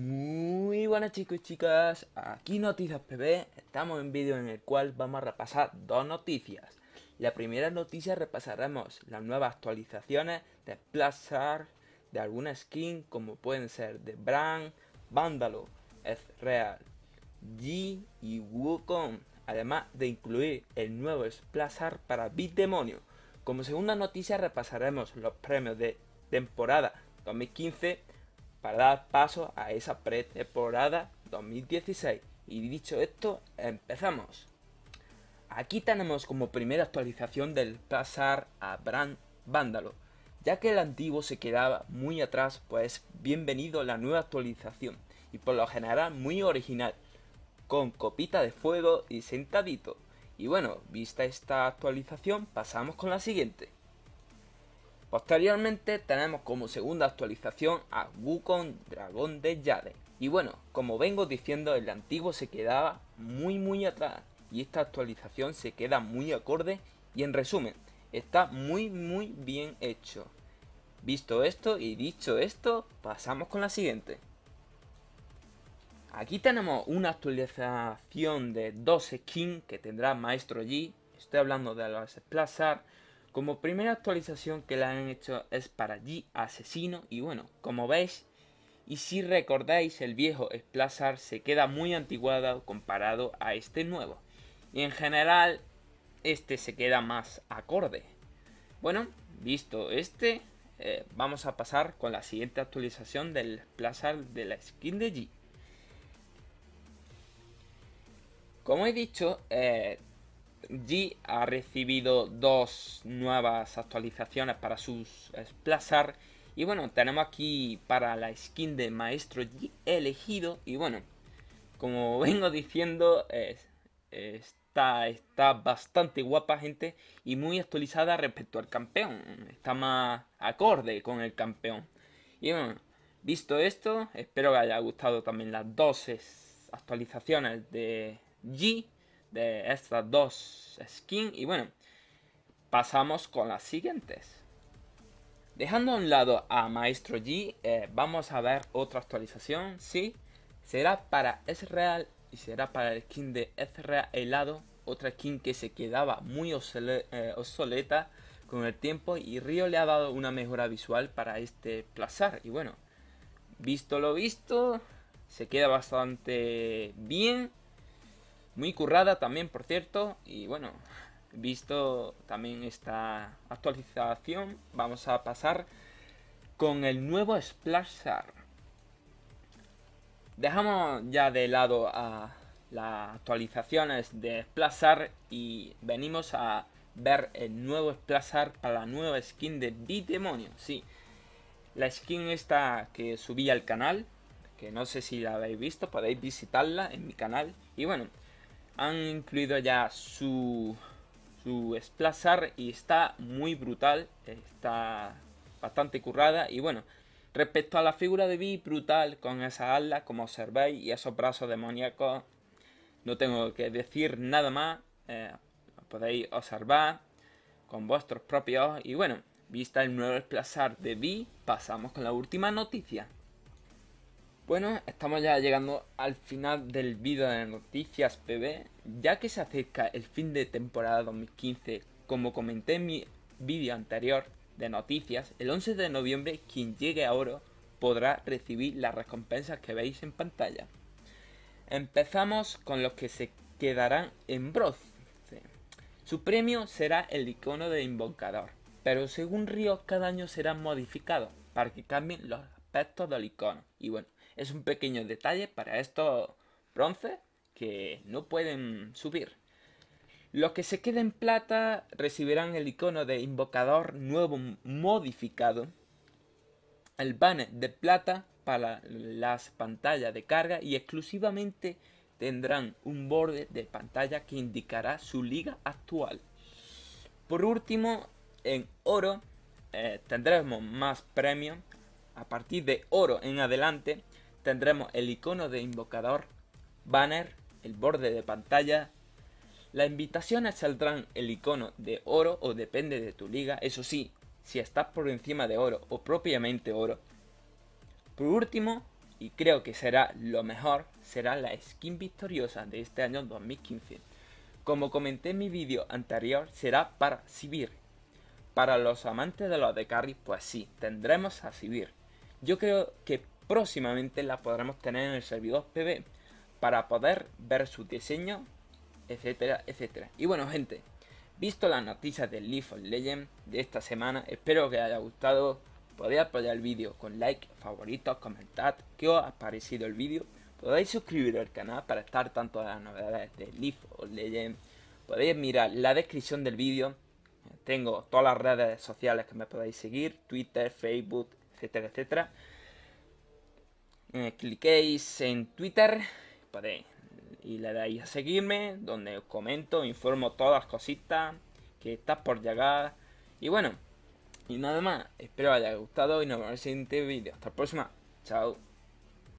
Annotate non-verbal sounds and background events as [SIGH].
Muy buenas chicos y chicas, aquí Noticias PB, estamos en vídeo en el cual vamos a repasar dos noticias. La primera noticia repasaremos las nuevas actualizaciones de Plazar, de alguna skin como pueden ser de Brand, Vándalo, Ezreal, G y Wukong, además de incluir el nuevo Art para Bit Demonio. Como segunda noticia repasaremos los premios de temporada 2015 para dar paso a esa pretemporada 2016. Y dicho esto, empezamos. Aquí tenemos como primera actualización del pasar a Brand Vándalo. Ya que el antiguo se quedaba muy atrás, pues bienvenido a la nueva actualización. Y por lo general muy original. Con copita de fuego y sentadito. Y bueno, vista esta actualización, pasamos con la siguiente. Posteriormente tenemos como segunda actualización a Wukong Dragón de Jade. Y bueno, como vengo diciendo, el antiguo se quedaba muy muy atrás y esta actualización se queda muy acorde y en resumen, está muy muy bien hecho. Visto esto y dicho esto, pasamos con la siguiente. Aquí tenemos una actualización de dos skins que tendrá Maestro G. Estoy hablando de los Plaza como primera actualización que la han hecho es para G Asesino y bueno, como veis y si recordáis el viejo Splazar se queda muy antiguado comparado a este nuevo y en general este se queda más acorde. Bueno, visto este, eh, vamos a pasar con la siguiente actualización del Splazar de la skin de G. Como he dicho, eh, G ha recibido dos nuevas actualizaciones para sus Splazar. Y bueno, tenemos aquí para la skin de Maestro G elegido. Y bueno, como [LAUGHS] vengo diciendo, está, está bastante guapa, gente. Y muy actualizada respecto al campeón. Está más acorde con el campeón. Y bueno, visto esto, espero que haya gustado también las dos actualizaciones de G de estas dos skins. Y bueno, pasamos con las siguientes. Dejando a un lado a Maestro G, eh, vamos a ver otra actualización, sí. Será para Ezreal y será para el skin de Ezreal helado, otra skin que se quedaba muy eh, obsoleta con el tiempo y Río le ha dado una mejora visual para este plazar. Y bueno, visto lo visto, se queda bastante bien. Muy currada también, por cierto. Y bueno, visto también esta actualización, vamos a pasar con el nuevo Splasher. Dejamos ya de lado a las actualizaciones de Splasher y venimos a ver el nuevo Splasher para la nueva skin de demonio Sí, la skin esta que subí al canal, que no sé si la habéis visto, podéis visitarla en mi canal. Y bueno, han incluido ya su, su y está muy brutal, está bastante currada y bueno, respecto a la figura de Vi brutal con esa ala como observáis y esos brazos demoníacos, no tengo que decir nada más, eh, podéis observar con vuestros propios y bueno, vista el nuevo esplazar de Vi, pasamos con la última noticia. Bueno, estamos ya llegando al final del vídeo de Noticias PB, ya que se acerca el fin de temporada 2015, como comenté en mi vídeo anterior de noticias, el 11 de noviembre quien llegue a oro podrá recibir las recompensas que veis en pantalla. Empezamos con los que se quedarán en bros, Su premio será el icono de invocador, pero según Ríos cada año serán modificados para que cambien los aspectos del icono. Y bueno, es un pequeño detalle para estos bronces que no pueden subir. Los que se queden plata recibirán el icono de invocador nuevo modificado, el banner de plata para las pantallas de carga y exclusivamente tendrán un borde de pantalla que indicará su liga actual. Por último, en oro eh, tendremos más premios. A partir de oro en adelante tendremos el icono de invocador, banner, el borde de pantalla. Las invitaciones saldrán el icono de oro o depende de tu liga, eso sí, si estás por encima de oro o propiamente oro. Por último, y creo que será lo mejor, será la skin victoriosa de este año 2015. Como comenté en mi vídeo anterior, será para Sibir. Para los amantes de los de carry, pues sí, tendremos a Sibir. Yo creo que Próximamente la podremos tener en el servidor PB para poder ver su diseño, etcétera, etcétera. Y bueno, gente, visto las noticias de Leaf of Legend de esta semana, espero que haya gustado. Podéis apoyar el vídeo con like, favoritos, comentad que os ha parecido el vídeo. Podéis suscribiros al canal para estar tanto de las novedades de Leaf of Legend. Podéis mirar la descripción del vídeo. Tengo todas las redes sociales que me podéis seguir, Twitter, Facebook, etcétera, etcétera. Eh, en Twitter y le dais a seguirme, donde os comento, informo todas las cositas que estás por llegar. Y bueno, y nada más, espero haya gustado y nos vemos en el siguiente vídeo. Hasta la próxima, chao.